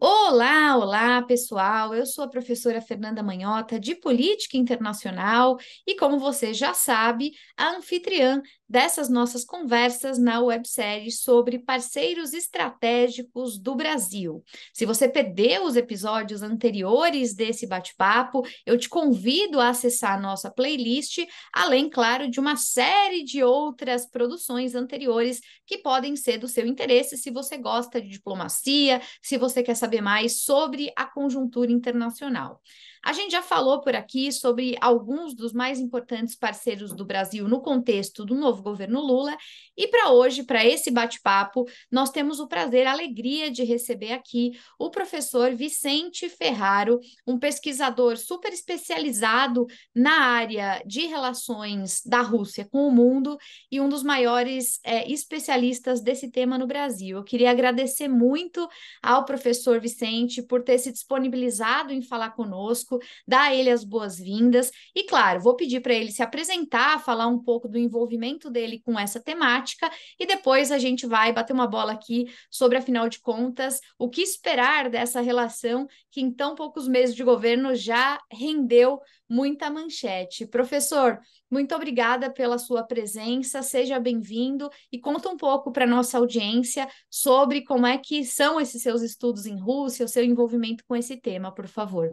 Olá, olá, pessoal. Eu sou a professora Fernanda Manhota de Política Internacional e como você já sabe, a anfitriã dessas nossas conversas na websérie sobre parceiros estratégicos do Brasil. Se você perdeu os episódios anteriores desse bate-papo, eu te convido a acessar a nossa playlist, além, claro, de uma série de outras produções anteriores que podem ser do seu interesse se você gosta de diplomacia, se você quer saber mais sobre a conjuntura internacional. A gente já falou por aqui sobre alguns dos mais importantes parceiros do Brasil no contexto do novo governo Lula, e para hoje, para esse bate-papo, nós temos o prazer, a alegria de receber aqui o professor Vicente Ferraro, um pesquisador super especializado na área de relações da Rússia com o mundo e um dos maiores é, especialistas desse tema no Brasil. Eu queria agradecer muito ao professor Vicente por ter se disponibilizado em falar conosco dar a ele as boas-vindas e, claro, vou pedir para ele se apresentar, falar um pouco do envolvimento dele com essa temática e depois a gente vai bater uma bola aqui sobre, afinal de contas, o que esperar dessa relação que em tão poucos meses de governo já rendeu muita manchete. Professor, muito obrigada pela sua presença, seja bem-vindo e conta um pouco para nossa audiência sobre como é que são esses seus estudos em Rússia, o seu envolvimento com esse tema, por favor.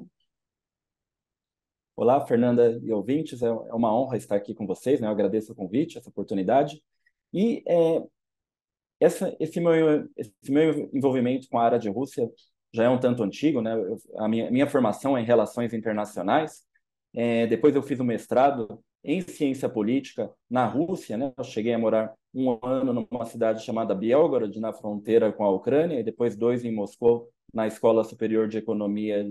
Olá, Fernanda e ouvintes, é, é uma honra estar aqui com vocês, né? Eu agradeço o convite, essa oportunidade. E é, essa, esse, meu, esse meu envolvimento com a área de Rússia já é um tanto antigo, né? Eu, a minha, minha formação é em relações internacionais. É, depois eu fiz um mestrado em ciência política na Rússia, né? Eu cheguei a morar um ano numa cidade chamada Belgorod, na fronteira com a Ucrânia, e depois dois em Moscou, na Escola Superior de Economia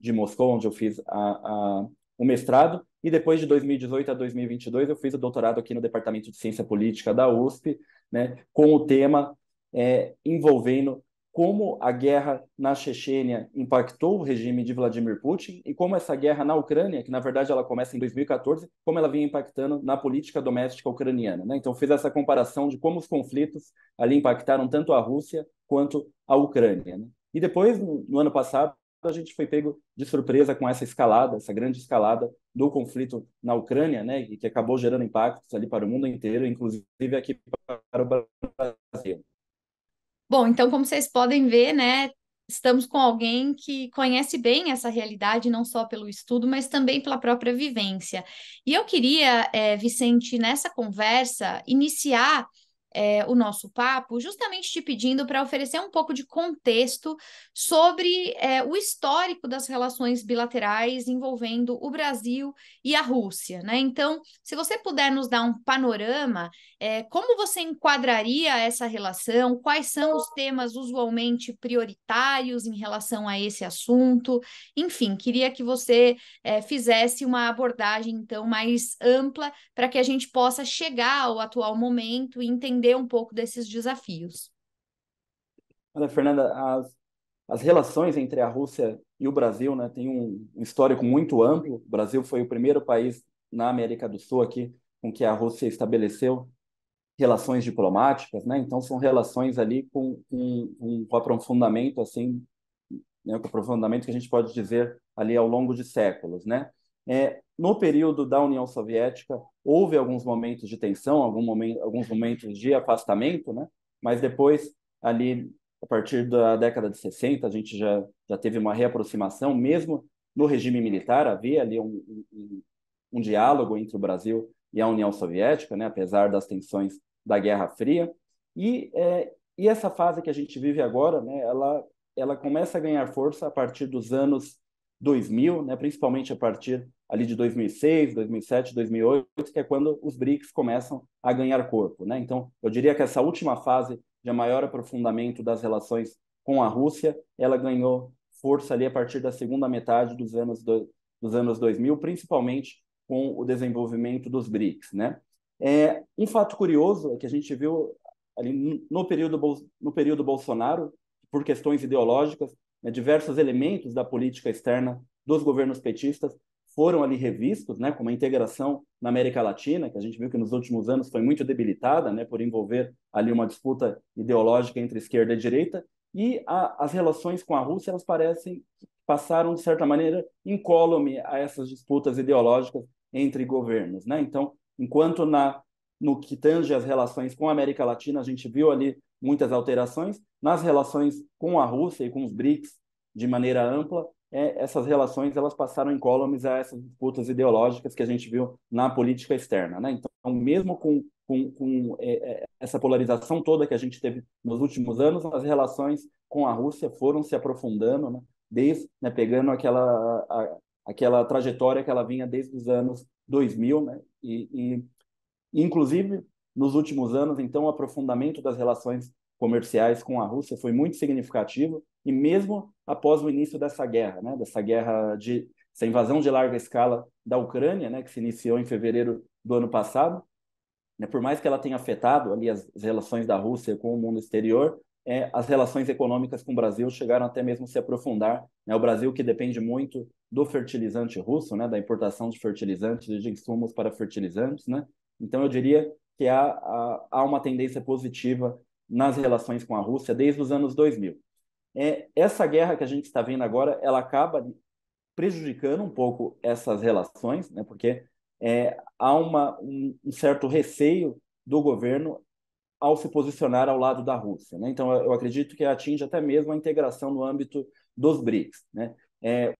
de Moscou, onde eu fiz a, a o mestrado, e depois de 2018 a 2022 eu fiz o doutorado aqui no Departamento de Ciência Política da USP, né, com o tema é, envolvendo como a guerra na Chechênia impactou o regime de Vladimir Putin e como essa guerra na Ucrânia, que na verdade ela começa em 2014, como ela vinha impactando na política doméstica ucraniana. Né? Então fiz essa comparação de como os conflitos ali impactaram tanto a Rússia quanto a Ucrânia. Né? E depois, no ano passado, então, a gente foi pego de surpresa com essa escalada, essa grande escalada do conflito na Ucrânia, né, e que acabou gerando impactos ali para o mundo inteiro, inclusive aqui para o Brasil. Bom, então como vocês podem ver, né, estamos com alguém que conhece bem essa realidade, não só pelo estudo, mas também pela própria vivência. E eu queria, é, Vicente, nessa conversa, iniciar é, o nosso papo, justamente te pedindo para oferecer um pouco de contexto sobre é, o histórico das relações bilaterais envolvendo o Brasil e a Rússia. Né? Então, se você puder nos dar um panorama, é, como você enquadraria essa relação, quais são os temas usualmente prioritários em relação a esse assunto, enfim, queria que você é, fizesse uma abordagem então mais ampla para que a gente possa chegar ao atual momento e entender entender um pouco desses desafios. Olha, Fernanda, as, as relações entre a Rússia e o Brasil né, tem um, histórico muito amplo. O Brasil foi o primeiro país na América do Sul aqui com que a Rússia estabeleceu relações diplomáticas, né? Então são relações ali com, um aprofundamento assim, né? com aprofundamento que a gente pode dizer ali ao longo de séculos, né? É, no período da União Soviética, houve alguns momentos de tensão, algum momento, alguns momentos de afastamento, né? mas depois, ali, a partir da década de 60, a gente já, já teve uma reaproximação, mesmo no regime militar, havia ali um, um, um diálogo entre o Brasil e a União Soviética, né? apesar das tensões da Guerra Fria. E, é, e essa fase que a gente vive agora, né? ela, ela começa a ganhar força a partir dos anos 2000, né? principalmente a partir ali de 2006, 2007, 2008, que é quando os BRICS começam a ganhar corpo. Né? Então, eu diria que essa última fase de maior aprofundamento das relações com a Rússia, ela ganhou força ali a partir da segunda metade dos anos, do, dos anos 2000, principalmente com o desenvolvimento dos BRICS. Né? É, um fato curioso é que a gente viu ali no período, no período Bolsonaro, por questões ideológicas, né, diversos elementos da política externa dos governos petistas foram ali revistos, né, com uma integração na América Latina, que a gente viu que nos últimos anos foi muito debilitada, né, por envolver ali uma disputa ideológica entre esquerda e direita, e a, as relações com a Rússia, elas parecem passaram de certa maneira incólume a essas disputas ideológicas entre governos, né? Então, enquanto na no que tange as relações com a América Latina, a gente viu ali muitas alterações nas relações com a Rússia e com os BRICS de maneira ampla, é, essas relações elas passaram incólumes a essas disputas ideológicas que a gente viu na política externa. Né? Então, mesmo com, com, com é, é, essa polarização toda que a gente teve nos últimos anos, as relações com a Rússia foram se aprofundando, né? desde né, pegando aquela, a, aquela trajetória que ela vinha desde os anos 2000, né? e, e inclusive nos últimos anos, então, o aprofundamento das relações comerciais com a Rússia foi muito significativo e mesmo após o início dessa guerra, né, dessa guerra de essa invasão de larga escala da Ucrânia, né, que se iniciou em fevereiro do ano passado, né, por mais que ela tenha afetado ali as, as relações da Rússia com o mundo exterior, é, as relações econômicas com o Brasil chegaram até mesmo a se aprofundar. Né? O Brasil, que depende muito do fertilizante russo, né? da importação de fertilizantes e de insumos para fertilizantes. Né? Então, eu diria que há, há, há, uma tendência positiva nas relações com a Rússia desde os anos 2000. É, essa guerra que a gente está vendo agora, ela acaba prejudicando um pouco essas relações, né? porque é, há uma, um, um, certo receio do governo ao se posicionar ao lado da Rússia. Né? Então, eu acredito que atinge até mesmo a integração no âmbito dos BRICS. Né? É,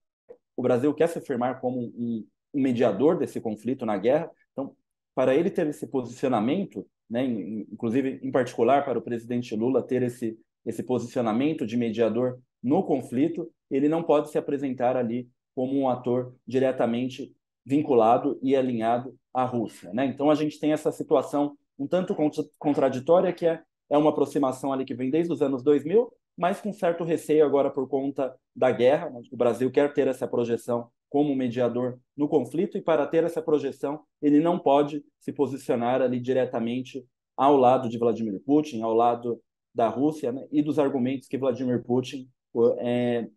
o Brasil quer se afirmar como um, um, mediador desse conflito na guerra, então, para ele ter esse posicionamento, né, inclusive, em particular, para o presidente Lula ter esse esse posicionamento de mediador no conflito, ele não pode se apresentar ali como um ator diretamente vinculado e alinhado à Rússia. Né? Então a gente tem essa situação um tanto contraditória, que é, é uma aproximação ali que vem desde os anos 2000, mas com certo receio agora por conta da guerra. O Brasil quer ter essa projeção como mediador no conflito, e para ter essa projeção, ele não pode se posicionar ali diretamente ao lado de Vladimir Putin, ao lado da Rússia né, e dos argumentos que Vladimir Putin é,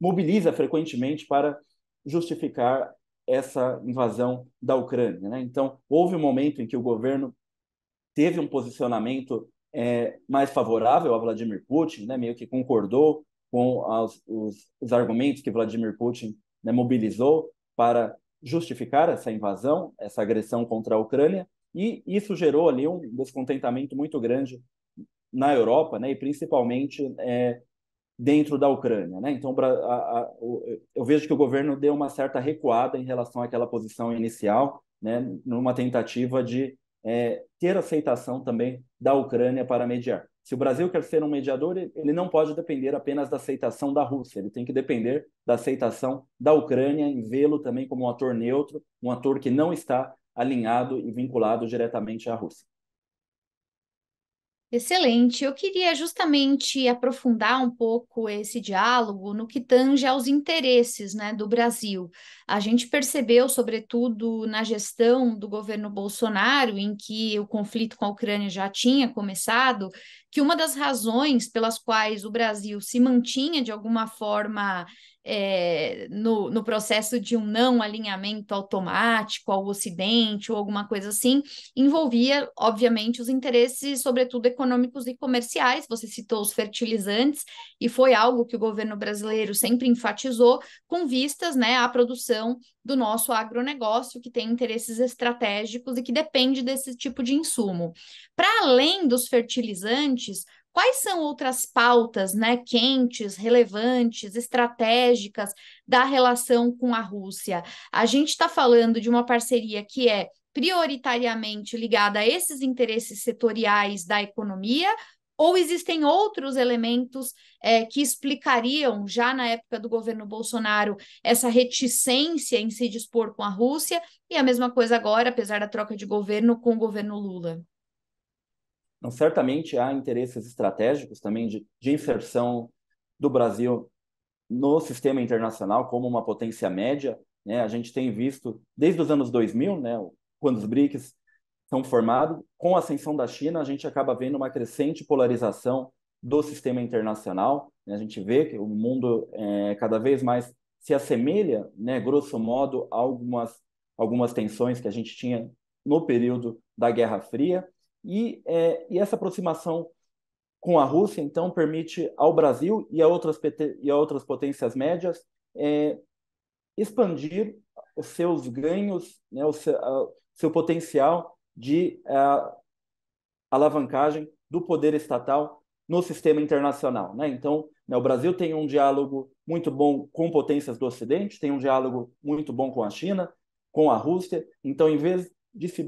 mobiliza frequentemente para justificar essa invasão da Ucrânia. Né? Então, houve um momento em que o governo teve um posicionamento é, mais favorável a Vladimir Putin, né? meio que concordou com as, os, os, argumentos que Vladimir Putin né, mobilizou para justificar essa invasão, essa agressão contra a Ucrânia, e isso gerou ali um descontentamento muito grande na Europa, né, e principalmente é, dentro da Ucrânia. Né? Então, a, a, eu vejo que o governo deu uma certa recuada em relação àquela posição inicial, né, numa tentativa de é, ter aceitação também da Ucrânia para mediar. Se o Brasil quer ser um mediador, ele não pode depender apenas da aceitação da Rússia, ele tem que depender da aceitação da Ucrânia em vê-lo também como um ator neutro, um ator que não está alinhado e vinculado diretamente à Rússia. Excelente. Eu queria justamente aprofundar um pouco esse diálogo no que tange aos interesses né, do Brasil. A gente percebeu, sobretudo na gestão do governo Bolsonaro, em que o conflito com a Ucrânia já tinha começado, que uma das razões pelas quais o Brasil se mantinha de alguma forma é, no, no processo de um não alinhamento automático ao Ocidente ou alguma coisa assim, envolvia, obviamente, os interesses, sobretudo econômicos e comerciais. Você citou os fertilizantes, e foi algo que o governo brasileiro sempre enfatizou, com vistas né, à produção do nosso agronegócio, que tem interesses estratégicos e que depende desse tipo de insumo. Para além dos fertilizantes, Quais são outras pautas né, quentes, relevantes, estratégicas da relação com a Rússia? A gente está falando de uma parceria que é prioritariamente ligada a esses interesses setoriais da economia, ou existem outros elementos é, que explicariam, já na época do governo Bolsonaro, essa reticência em se dispor com a Rússia, e a mesma coisa agora, apesar da troca de governo com o governo Lula? Então, certamente há interesses estratégicos também de, de inserção do Brasil no sistema internacional como uma potência média. Né? A gente tem visto, desde os anos 2000, né, quando os BRICS são formados, com a ascensão da China, a gente acaba vendo uma crescente polarização do sistema internacional. Né? A gente vê que o mundo é, cada vez mais se assemelha, né, grosso modo, a algumas, algumas tensões que a gente tinha no período da Guerra Fria. E, é, e essa aproximação com a Rússia, então, permite ao Brasil e a outras, e a outras potências médias é, expandir os seus ganhos, né, o seu, a, seu potencial de a, é, alavancagem do poder estatal no sistema internacional. Né? Então, né, o Brasil tem um diálogo muito bom com potências do Ocidente, tem um diálogo muito bom com a China, com a Rússia. Então, em vez de se,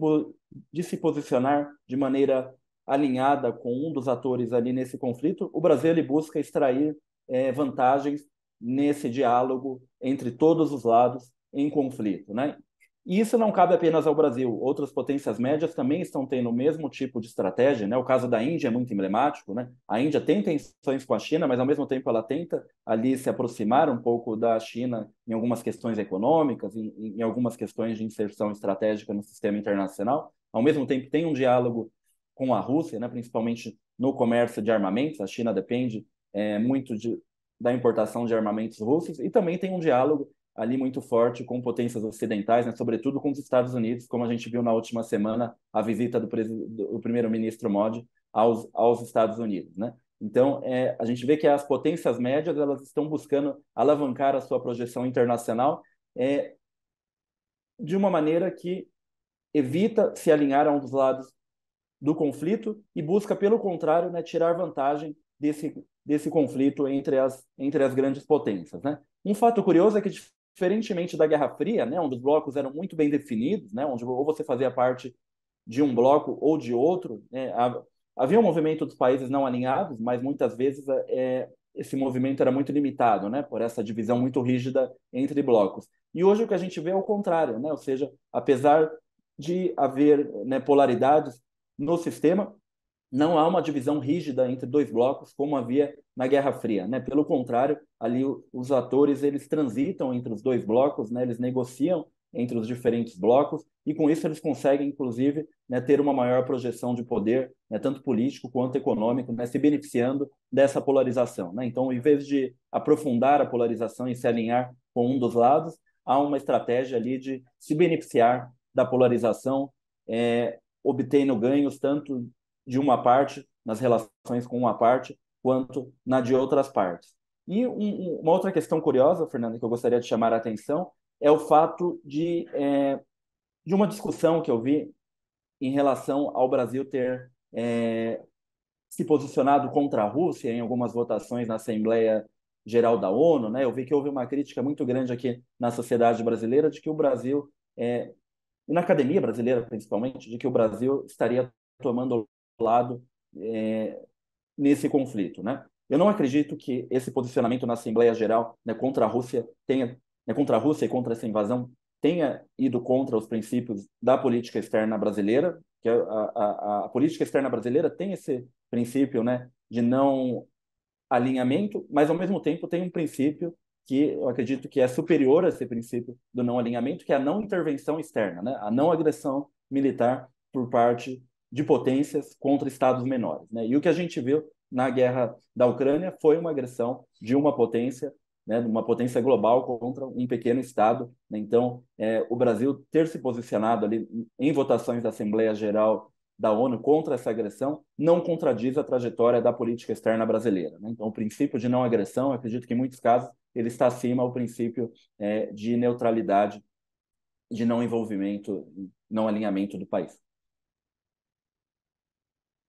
de se posicionar de maneira alinhada com um dos atores ali nesse conflito, o Brasil ele busca extrair é, vantagens nesse diálogo entre todos os lados em conflito. Né? E isso não cabe apenas ao Brasil. Outras potências médias também estão tendo o mesmo tipo de estratégia. Né? O caso da Índia é muito emblemático. Né? A Índia tem tensões com a China, mas ao mesmo tempo ela tenta ali se aproximar um pouco da China em algumas questões econômicas, em, em algumas questões de inserção estratégica no sistema internacional. Ao mesmo tempo tem um diálogo com a Rússia, né? principalmente no comércio de armamentos. A China depende é, muito de, da importação de armamentos russos e também tem um diálogo ali muito forte com potências ocidentais, né, sobretudo com os Estados Unidos, como a gente viu na última semana, a visita do, do primeiro-ministro Modi aos, aos Estados Unidos. Né? Então, é, a gente vê que as potências médias elas estão buscando alavancar a sua projeção internacional é, de uma maneira que evita se alinhar a um dos lados do conflito e busca, pelo contrário, né, tirar vantagem desse, desse conflito entre as, entre as grandes potências. Né? Um fato curioso é que, de diferentemente da Guerra Fria, né, onde os blocos eram muito bem definidos, né, onde ou você fazia parte de um bloco ou de outro, né, havia um movimento dos países não alinhados, mas muitas vezes é, é, esse movimento era muito limitado, né, por essa divisão muito rígida entre blocos. E hoje o que a gente vê é o contrário, né, ou seja, apesar de haver né, polaridades no sistema, não há uma divisão rígida entre dois blocos como havia na Guerra Fria, né? Pelo contrário, ali os atores eles transitam entre os dois blocos, né? Eles negociam entre os diferentes blocos e com isso eles conseguem inclusive né, ter uma maior projeção de poder, né, tanto político quanto econômico, né, se beneficiando dessa polarização. Né? Então, em vez de aprofundar a polarização e se alinhar com um dos lados, há uma estratégia ali de se beneficiar da polarização, é, obtendo ganhos tanto de uma parte, nas relações com uma parte, quanto na de outras partes. E um, uma outra questão curiosa, Fernando, que eu gostaria de chamar a atenção, é o fato de, é, de uma discussão que eu vi em relação ao Brasil ter é, se posicionado contra a Rússia em algumas votações na Assembleia Geral da ONU. Né? Eu vi que houve uma crítica muito grande aqui na sociedade brasileira de que o Brasil, é, e na academia brasileira principalmente, de que o Brasil estaria tomando lado é, nesse conflito. Né? Eu não acredito que esse posicionamento na Assembleia Geral né, contra a Rússia tenha né, contra a Rússia e contra essa invasão tenha ido contra os princípios da política externa brasileira, que é a, a, a política externa brasileira tem esse princípio né, de não alinhamento, mas ao mesmo tempo tem um princípio que eu acredito que é superior a esse princípio do não alinhamento, que é a não intervenção externa, né? a não agressão militar por parte de potências contra estados menores. Né? E o que a gente viu na guerra da Ucrânia foi uma agressão de uma potência, né, uma potência global contra um pequeno estado. Né? Então, é, o Brasil ter se posicionado ali em votações da Assembleia Geral da ONU contra essa agressão não contradiz a trajetória da política externa brasileira. Né? Então, o princípio de não agressão, acredito que em muitos casos ele está acima ao princípio é, de neutralidade, de não envolvimento, não alinhamento do país.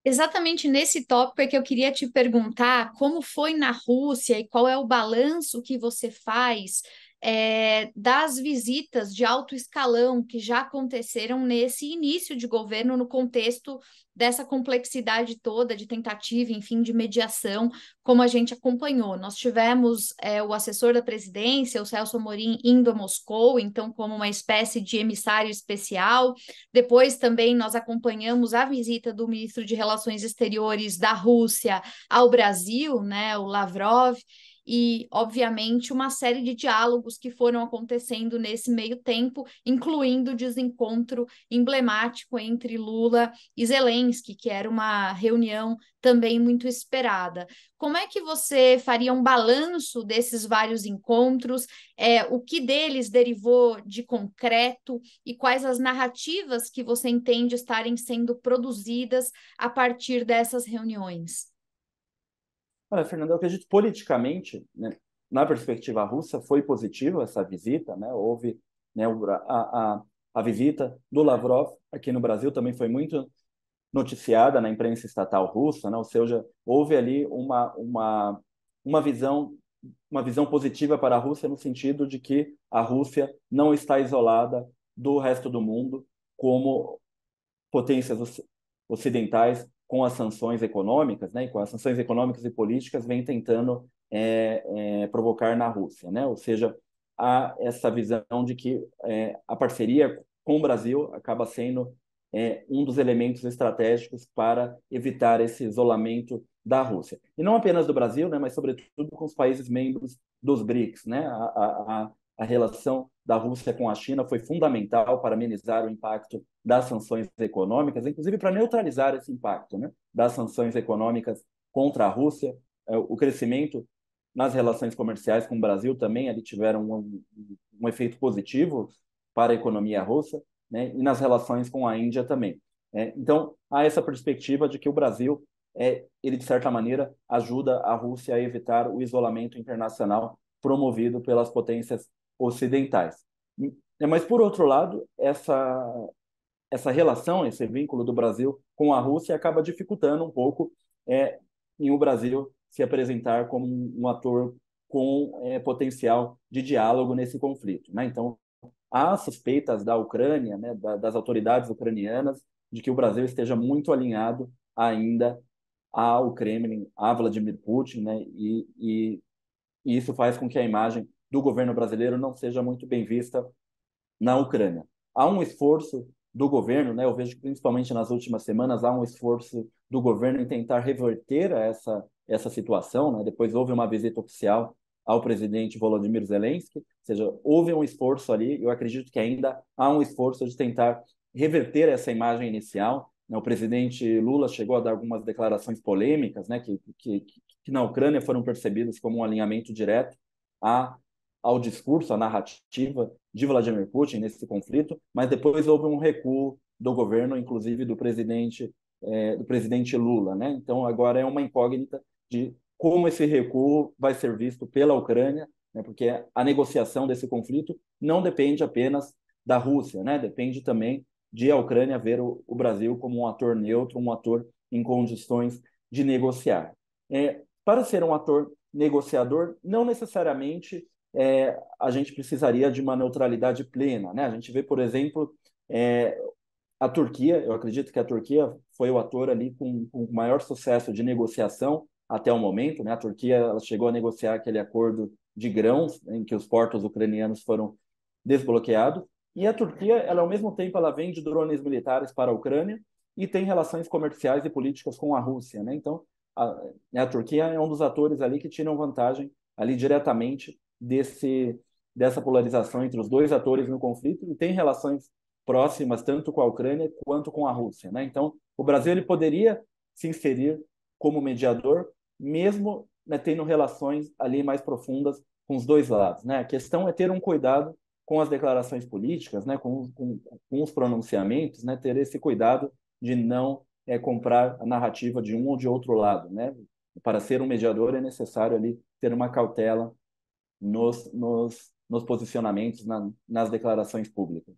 Exatamente nesse tópico é que eu queria te perguntar como foi na Rússia e qual é o balanço que você faz é, das visitas de alto escalão que já aconteceram nesse início de governo, no contexto dessa complexidade toda de tentativa, enfim, de mediação, como a gente acompanhou. Nós tivemos é, o assessor da presidência, o Celso Amorim, indo a Moscou, então, como uma espécie de emissário especial. Depois também nós acompanhamos a visita do ministro de Relações Exteriores da Rússia ao Brasil, né, o Lavrov e, obviamente, uma série de diálogos que foram acontecendo nesse meio tempo, incluindo o desencontro emblemático entre Lula e Zelensky, que era uma reunião também muito esperada. Como é que você faria um balanço desses vários encontros? É, o que deles derivou de concreto e quais as narrativas que você entende estarem sendo produzidas a partir dessas reuniões? Olha, Fernando, eu acredito politicamente, né, na perspectiva russa, foi positiva essa visita, né? Houve né, a, a, a visita do Lavrov aqui no Brasil também foi muito noticiada na imprensa estatal russa, né? ou seja, houve ali uma, uma, uma visão uma visão positiva para a Rússia no sentido de que a Rússia não está isolada do resto do mundo como potências ocidentais com as sanções econômicas, né, com as sanções econômicas e políticas, vem tentando é, é, provocar na Rússia. Né? Ou seja, há essa visão de que é, a parceria com o Brasil acaba sendo é, um dos elementos estratégicos para evitar esse isolamento da Rússia. E não apenas do Brasil, né, mas sobretudo com os países membros dos BRICS. Né? a, a a relação da Rússia com a China foi fundamental para amenizar o impacto das sanções econômicas, inclusive para neutralizar esse impacto né, das sanções econômicas contra a Rússia. É, o crescimento nas relações comerciais com o Brasil também ali tiveram um, um efeito positivo para a economia russa né, e nas relações com a Índia também. É, então, há essa perspectiva de que o Brasil, é, ele de certa maneira, ajuda a Rússia a evitar o isolamento internacional promovido pelas potências ocidentais. Né, mas, por outro lado, essa, essa relação, esse vínculo do Brasil com a Rússia acaba dificultando um pouco é, em o Brasil se apresentar como um, ator com é, potencial de diálogo nesse conflito. Né? Então, há suspeitas da Ucrânia, né, das autoridades ucranianas, de que o Brasil esteja muito alinhado ainda ao Kremlin, a Vladimir Putin, né, e, e, e isso faz com que a imagem do governo brasileiro não seja muito bem vista na Ucrânia. Há um esforço do governo, né? Eu vejo que principalmente nas últimas semanas há um esforço do governo em tentar reverter essa essa situação, né? Depois houve uma visita oficial ao presidente Volodymyr Zelensky, ou seja, houve um esforço ali, eu acredito que ainda há um esforço de tentar reverter essa imagem inicial. Né? O presidente Lula chegou a dar algumas declarações polêmicas, né, que, que, que na Ucrânia foram percebidas como um alinhamento direto à ao discurso, à narrativa de Vladimir Putin nesse conflito, mas depois houve um recuo do governo, inclusive do presidente é, do presidente Lula, né? Então agora é uma incógnita de como esse recuo vai ser visto pela Ucrânia, né? Porque a negociação desse conflito não depende apenas da Rússia, né? Depende também de a Ucrânia ver o, o Brasil como um ator neutro, um ator em condições de negociar. É, para ser um ator negociador, não necessariamente é, a gente precisaria de uma neutralidade plena. Né? A gente vê, por exemplo, é, a Turquia, eu acredito que a Turquia foi o ator ali com, o maior sucesso de negociação até o momento. Né? A Turquia ela chegou a negociar aquele acordo de grãos em que os portos ucranianos foram desbloqueados. E a Turquia, ela ao mesmo tempo, ela vende drones militares para a Ucrânia e tem relações comerciais e políticas com a Rússia, né? Então, a, né, a Turquia é um dos atores ali que tiram vantagem ali diretamente desse dessa polarização entre os dois atores no conflito e tem relações próximas tanto com a Ucrânia quanto com a Rússia, né? Então, o Brasil ele poderia se inserir como mediador, mesmo né, tendo relações ali mais profundas com os dois lados, né? A questão é ter um cuidado com as declarações políticas, né? Com, com, com os pronunciamentos, né? Ter esse cuidado de não é, comprar a narrativa de um ou de outro lado, né? Para ser um mediador é necessário ali ter uma cautela nos, nos, nos posicionamentos, na, nas declarações públicas.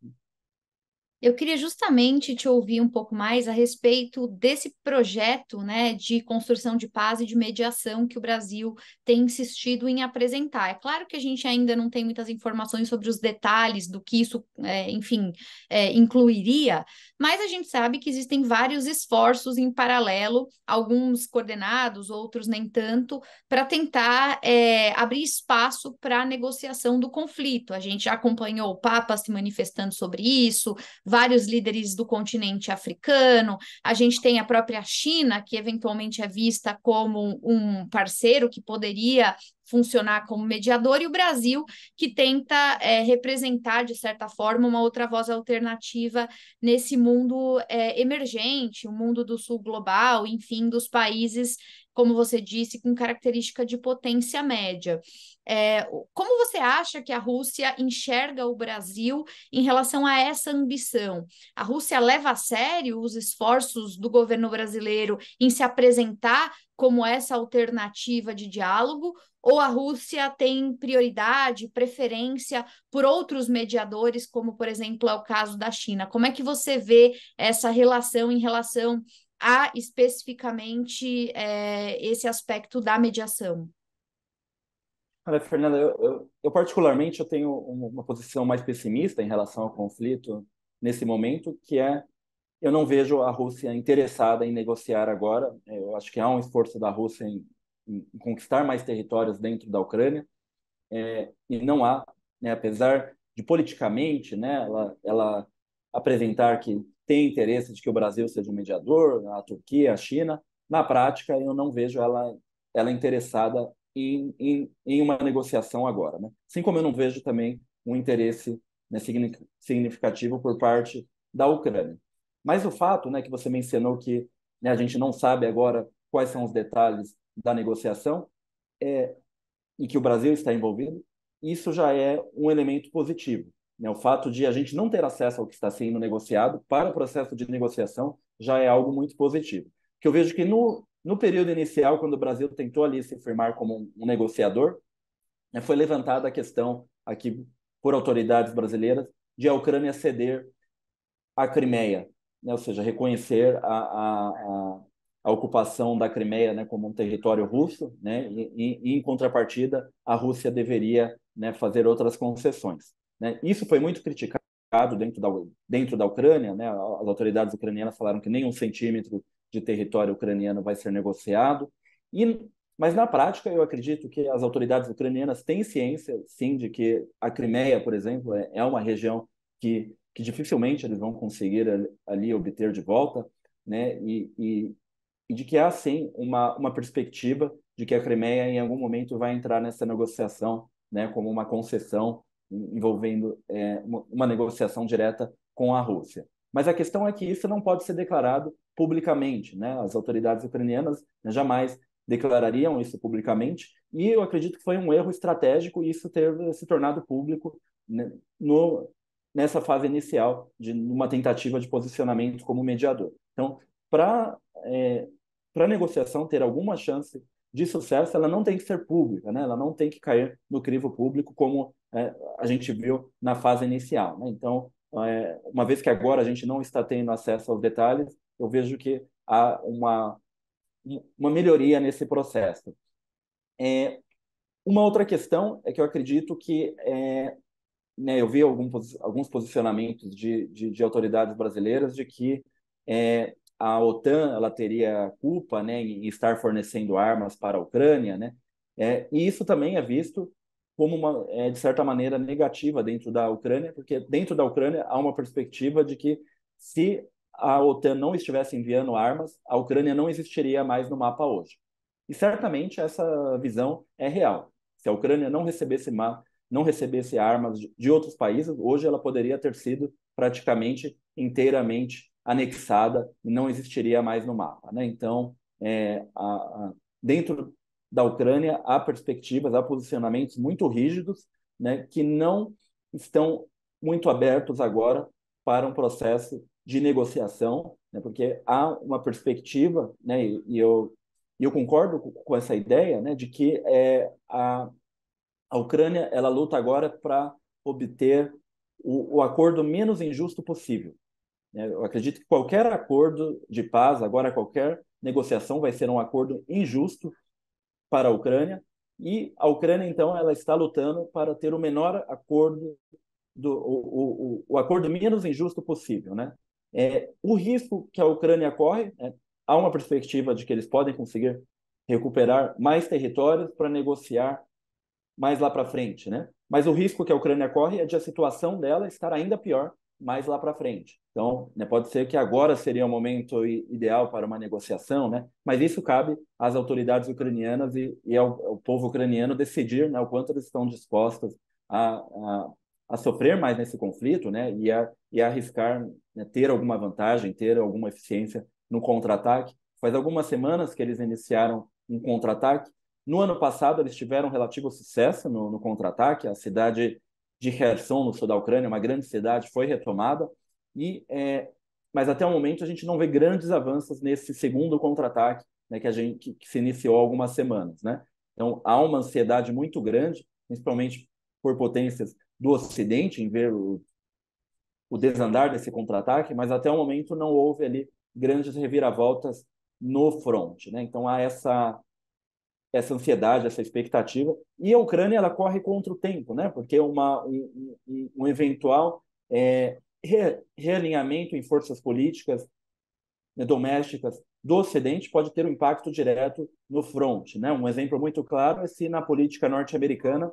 Eu queria justamente te ouvir um pouco mais a respeito desse projeto né, de construção de paz e de mediação que o Brasil tem insistido em apresentar. É claro que a gente ainda não tem muitas informações sobre os detalhes do que isso, é, enfim, é, incluiria, mas a gente sabe que existem vários esforços em paralelo, alguns coordenados, outros nem tanto, para tentar é, abrir espaço para a negociação do conflito. A gente já acompanhou o Papa se manifestando sobre isso vários líderes do continente africano, a gente tem a própria China, que eventualmente é vista como um parceiro que poderia funcionar como mediador, e o Brasil, que tenta é, representar, de certa forma, uma outra voz alternativa nesse mundo é, emergente, o mundo do sul global, enfim, dos países como você disse, com característica de potência média. É, como você acha que a Rússia enxerga o Brasil em relação a essa ambição? A Rússia leva a sério os esforços do governo brasileiro em se apresentar como essa alternativa de diálogo? Ou a Rússia tem prioridade, preferência por outros mediadores, como, por exemplo, é o caso da China? Como é que você vê essa relação em relação a especificamente é, esse aspecto da mediação? Olha, Fernanda, eu, eu, eu, particularmente eu tenho uma posição mais pessimista em relação ao conflito nesse momento, que é eu não vejo a Rússia interessada em negociar agora. Eu acho que há um esforço da Rússia em, em, em conquistar mais territórios dentro da Ucrânia é, e não há, né, apesar de politicamente, né, ela, ela apresentar que tem interesse de que o Brasil seja um mediador, né, a Turquia, a China. Na prática, eu não vejo ela, ela interessada em, em, em uma negociação agora. Né? Assim como eu não vejo também um interesse né, significativo por parte da Ucrânia. Mas o fato né, que você mencionou que né, a gente não sabe agora quais são os detalhes da negociação é, e que o Brasil está envolvido, isso já é um elemento positivo. Né? O fato de a gente não ter acesso ao que está sendo negociado para o processo de negociação já é algo muito positivo. Que eu vejo é que no, no período inicial, quando o Brasil tentou ali se firmar como um, um negociador, né, foi levantada a questão aqui por autoridades brasileiras de a Ucrânia ceder a Crimeia, né? ou seja, reconhecer a, a, a a ocupação da Crimeia né, como um território russo, né, e, e, em contrapartida, a Rússia deveria né, fazer outras concessões. Né? Isso foi muito criticado dentro da, dentro da Ucrânia, né? as autoridades ucranianas falaram que nem um centímetro de território ucraniano vai ser negociado, e, mas na prática eu acredito que as autoridades ucranianas têm ciência, sim, de que a Crimeia, por exemplo, é, é uma região que, que dificilmente eles vão conseguir ali, ali obter de volta, né? E, e, e, de que há sim uma, uma perspectiva de que a Crimeia em algum momento vai entrar nessa negociação, né, como uma concessão envolvendo é, uma negociação direta com a Rússia. Mas a questão é que isso não pode ser declarado publicamente, né? As autoridades ucranianas né, jamais declarariam isso publicamente, e eu acredito que foi um erro estratégico isso ter se tornado público né, no, nessa fase inicial de uma tentativa de posicionamento como mediador. Então, para é, para a negociação ter alguma chance de sucesso, ela não tem que ser pública, né? Ela não tem que cair no crivo público como né, a gente viu na fase inicial. Né? Então, é, uma vez que agora a gente não está tendo acesso aos detalhes, eu vejo que há uma, uma melhoria nesse processo. É, uma outra questão é que eu acredito que é, né, eu vi algum, alguns posicionamentos de, de, de, autoridades brasileiras de que é, a OTAN ela teria culpa né, em estar fornecendo armas para a Ucrânia, né? É, e isso também é visto como uma, é, de certa maneira, negativa dentro da Ucrânia, porque dentro da Ucrânia há uma perspectiva de que se a OTAN não estivesse enviando armas, a Ucrânia não existiria mais no mapa hoje. E certamente essa visão é real. Se a Ucrânia não recebesse, não recebesse armas de outros países, hoje ela poderia ter sido praticamente inteiramente anexada e não existiria mais no mapa. Né? Então, é, a, a, dentro da Ucrânia há perspectivas, há posicionamentos muito rígidos, né, que não estão muito abertos agora para um processo de negociação, né, porque há uma perspectiva, né, e, e eu, eu concordo com essa ideia, né, de que é, a, a Ucrânia ela luta agora para obter o, o, acordo menos injusto possível. Né. Eu acredito que qualquer acordo de paz, agora qualquer negociação, vai ser um acordo injusto para a Ucrânia e a Ucrânia então ela está lutando para ter o menor acordo do o, o, o acordo menos injusto possível, né? É, o risco que a Ucrânia corre, é, há uma perspectiva de que eles podem conseguir recuperar mais territórios para negociar mais lá para frente, né? Mas o risco que a Ucrânia corre é de a situação dela estar ainda pior mais lá para frente. Então, né, pode ser que agora seria o momento ideal para uma negociação, né? mas isso cabe às autoridades ucranianas e, e ao, ao, povo ucraniano decidir né, o quanto eles estão dispostos a, a, a sofrer mais nesse conflito né, e, a, e a arriscar né, ter alguma vantagem, ter alguma eficiência no contra-ataque. Faz algumas semanas que eles iniciaram um contra-ataque. No ano passado, eles tiveram relativo sucesso no, no contra-ataque. A cidade de Kherson, no sul da Ucrânia, uma grande cidade, foi retomada, e, é, mas até o momento a gente não vê grandes avanços nesse segundo contra-ataque né, que, a gente, que se iniciou há algumas semanas. Né? Então, há uma ansiedade muito grande, principalmente por potências do Ocidente, em ver o, o desandar desse contra-ataque, mas até o momento não houve ali grandes reviravoltas no front. Né? Então, há essa essa ansiedade, essa expectativa. E a Ucrânia ela corre contra o tempo, né? porque uma, um, um, um eventual é, re, realinhamento em forças políticas né, domésticas do Ocidente pode ter um impacto direto no front. Né? Um exemplo muito claro é se na política norte-americana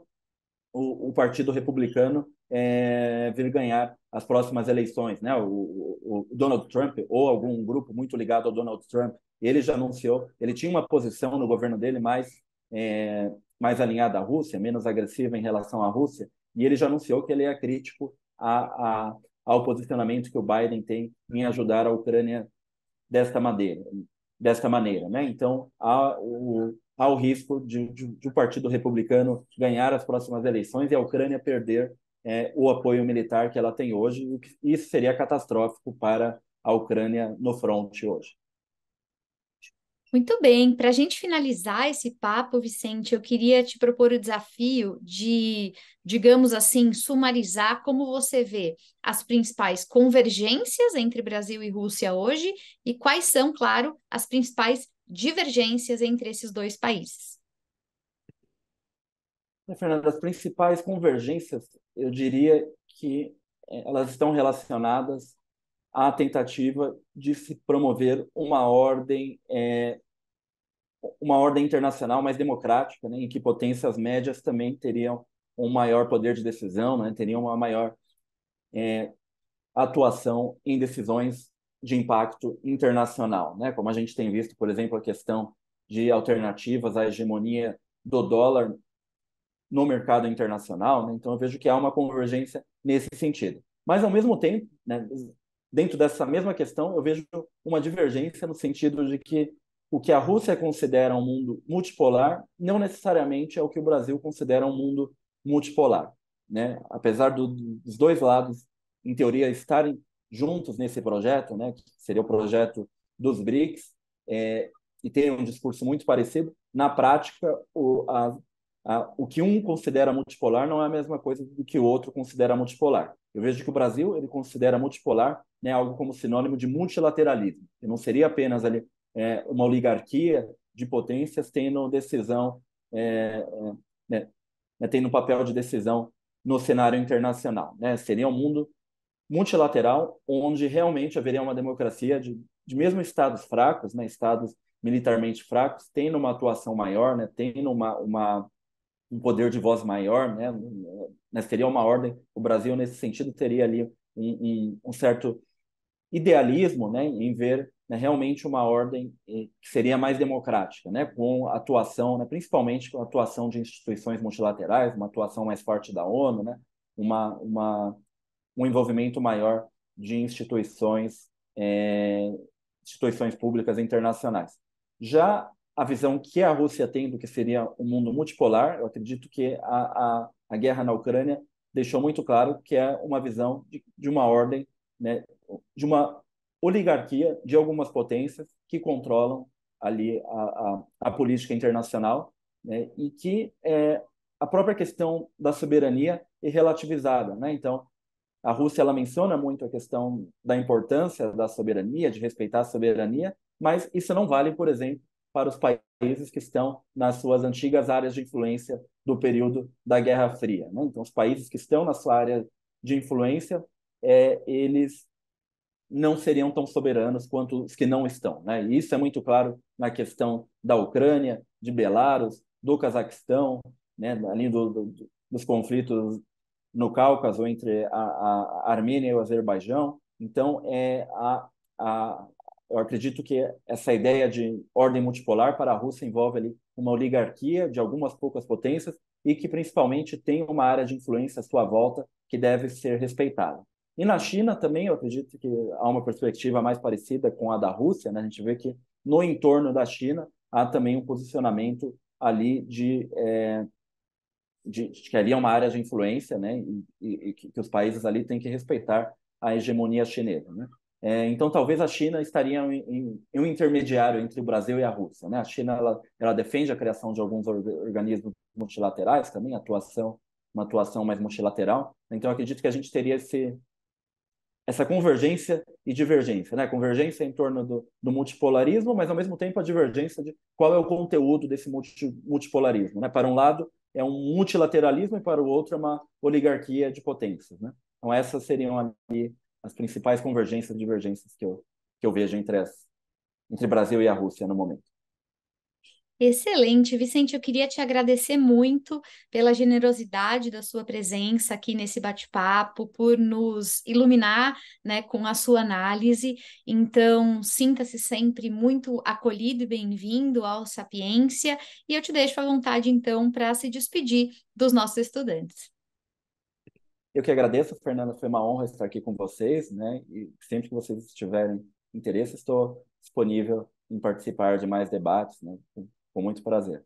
o, o Partido Republicano é, vir ganhar as próximas eleições. Né? O, o, o, Donald Trump, ou algum grupo muito ligado ao Donald Trump, ele já anunciou, ele tinha uma posição no governo dele mais, é, mais alinhada à Rússia, menos agressiva em relação à Rússia, e ele já anunciou que ele é crítico a, a, ao posicionamento que o Biden tem em ajudar a Ucrânia desta maneira. Desta maneira né? Então, a, o, ao risco de, de, de, o Partido Republicano ganhar as próximas eleições e a Ucrânia perder é, o apoio militar que ela tem hoje. Isso seria catastrófico para a Ucrânia no fronte hoje. Muito bem. Para a gente finalizar esse papo, Vicente, eu queria te propor o desafio de, digamos assim, sumarizar como você vê as principais convergências entre Brasil e Rússia hoje e quais são, claro, as principais divergências entre esses dois países. Né, Fernanda, as principais convergências, eu diria que eh, elas estão relacionadas à tentativa de se promover uma ordem é, uma ordem internacional mais democrática, né, em que potências médias também teriam um maior poder de decisão, né, teriam uma maior é, atuação em decisões de impacto internacional, né? Como a gente tem visto, por exemplo, a questão de alternativas à hegemonia do dólar no mercado internacional, né? Então eu vejo que há uma convergência nesse sentido. Mas ao mesmo tempo, né, dentro dessa mesma questão, eu vejo uma divergência no sentido de que o que a Rússia considera um mundo multipolar não necessariamente é o que o Brasil considera um mundo multipolar. Né? Apesar do, dos dois lados, em teoria, estarem juntos nesse projeto, né, que seria o projeto dos BRICS, é, e tem um discurso muito parecido, na prática, o, a, a, o que um considera multipolar não é a mesma coisa do que o outro considera multipolar. Eu vejo que o Brasil ele considera multipolar né, algo como sinônimo de multilateralismo. E não seria apenas ali é, uma oligarquia de potências tendo decisão, é, é, né, tendo um papel de decisão no cenário internacional. Né? Seria um mundo multilateral, onde realmente haveria uma democracia de, de mesmo estados fracos, né, estados militarmente fracos, tendo uma atuação maior, né, tendo uma, uma, um poder de voz maior, né, né, seria uma ordem, o Brasil nesse sentido teria ali um, um certo idealismo né, em ver né, realmente uma ordem eh, que seria mais democrática, né, com atuação, né, principalmente com a atuação de instituições multilaterais, uma atuação mais forte da ONU, né, uma, uma um envolvimento maior de instituições, é, instituições públicas internacionais. Já a visão que a Rússia tem do que seria um mundo multipolar, eu acredito que a, a, a guerra na Ucrânia deixou muito claro que é uma visão de, de uma ordem, né, de uma oligarquia de algumas potências que controlam ali a, a, a política internacional né, e que é, a própria questão da soberania é relativizada. Né? Então, a Rússia ela menciona muito a questão da importância da soberania, de respeitar a soberania, mas isso não vale, por exemplo, para os países que estão nas suas antigas áreas de influência do período da Guerra Fria. Né? Então, os países que estão na sua área de influência, é, eles não seriam tão soberanos quanto os que não estão. Né? E isso é muito claro na questão da Ucrânia, de Belarus, do Cazaquistão, né? ali do, do, dos conflitos no Cáucaso, entre a, a Armênia e o Azerbaijão. Então, é a, a, eu acredito que essa ideia de ordem multipolar para a Rússia envolve ali uma oligarquia de algumas poucas potências e que principalmente tem uma área de influência à sua volta que deve ser respeitada. E na China também, eu acredito que há uma perspectiva mais parecida com a da Rússia, né? a gente vê que no entorno da China há também um posicionamento ali de é, de, de, que ali é uma área de influência, né, e, e que, que, os países ali têm que respeitar a hegemonia chinesa, né? É, então, talvez a China estaria em, em, em, um intermediário entre o Brasil e a Rússia, né? A China ela, ela defende a criação de alguns organismos multilaterais também, atuação uma atuação mais multilateral. Então, acredito que a gente teria esse, essa convergência e divergência, né? Convergência em torno do, do, multipolarismo, mas ao mesmo tempo a divergência de qual é o conteúdo desse multi, multipolarismo, né? Para um lado, é um multilateralismo e para o outro é uma oligarquia de potências, né? Então essas seriam ali as principais convergências e divergências que eu que eu vejo entre as entre Brasil e a Rússia no momento. Excelente, Vicente. Eu queria te agradecer muito pela generosidade da sua presença aqui nesse bate-papo, por nos iluminar né, com a sua análise. Então, sinta-se sempre muito acolhido e bem-vindo ao Sapiência. E eu te deixo à vontade, então, para se despedir dos nossos estudantes. Eu que agradeço, Fernanda. Foi uma honra estar aqui com vocês, né? E sempre que vocês tiverem interesse, estou disponível em participar de mais debates, né? Com muito prazer.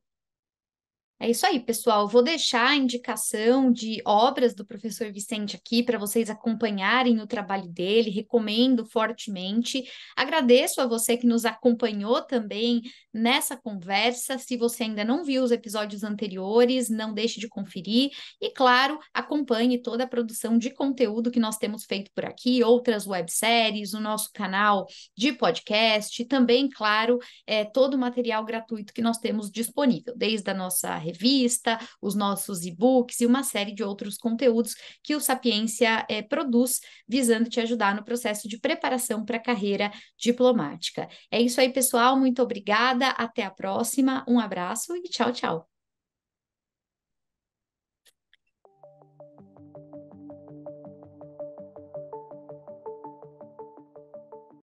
É isso aí, pessoal. Vou deixar a indicação de obras do professor Vicente aqui para vocês acompanharem o trabalho dele. Recomendo fortemente. Agradeço a você que nos acompanhou também nessa conversa. Se você ainda não viu os episódios anteriores, não deixe de conferir. E, claro, acompanhe toda a produção de conteúdo que nós temos feito por aqui, outras webséries, o nosso canal de podcast, e também, claro, é, todo o material gratuito que nós temos disponível, desde a nossa revista, os nossos e-books e uma série de outros conteúdos que o Sapiência é, produz, visando te ajudar no processo de preparação para a carreira diplomática. É isso aí, pessoal. Muito obrigada. Até a próxima. Um abraço e tchau, tchau.